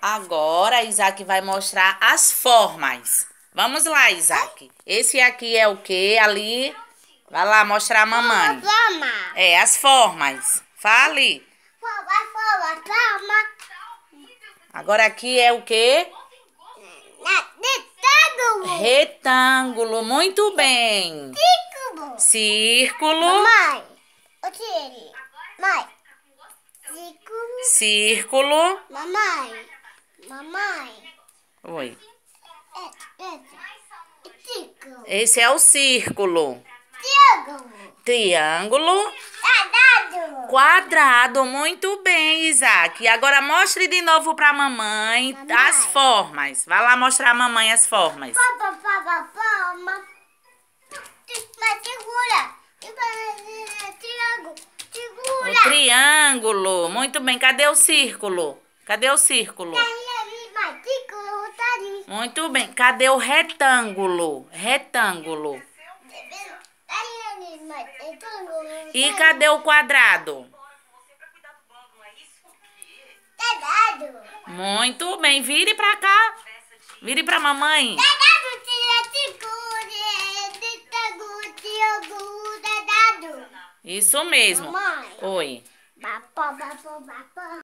Agora, Isaac vai mostrar as formas. Vamos lá, Isaac. Esse aqui é o que? Ali. Vai lá mostrar a mamãe. Forma. É, as formas. Fale. Forma, forma, forma. Agora aqui é o que? Retângulo. Retângulo. Muito bem. Círculo. Círculo. Mamãe. O que é ele? Mãe. Círculo. Círculo. Mamãe. Mamãe. Oi. Esse é o círculo. Triângulo. Triângulo. Quadrado. Quadrado. Muito bem, Isaac. Agora mostre de novo pra mamãe, mamãe. as formas. Vai lá mostrar a mamãe as formas. Palma, palma, Segura. Triângulo. Segura. O triângulo. Muito bem. Cadê o círculo? Cadê o círculo? Tem tá muito bem. Cadê o retângulo? Retângulo. Tá e cadê o quadrado? Tá Muito bem. Vire pra cá. Vire pra mamãe. Tá Isso mesmo. Mamãe. Oi.